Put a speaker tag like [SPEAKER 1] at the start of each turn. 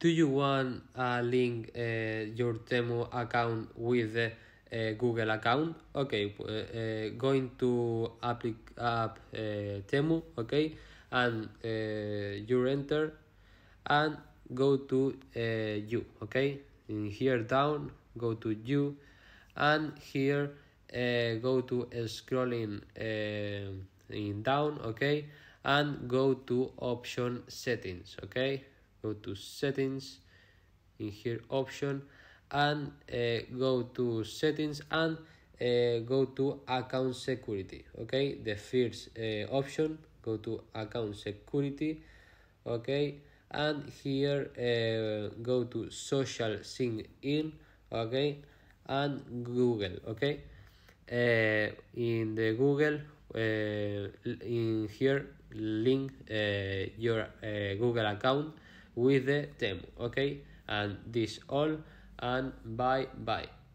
[SPEAKER 1] do you want uh, link uh, your demo account with the uh, Google account? Okay, uh, uh going to apply app uh, demo, okay, and uh, you enter and go to uh, you, okay, in here down, go to you, and here go to scrolling in down, okay, and go to option settings, okay go to settings in here option and uh, go to settings and uh, go to account security okay the first uh, option go to account security okay and here uh, go to social sign in okay and google okay uh, in the google uh, in here link your google account with the theme okay and this all and bye bye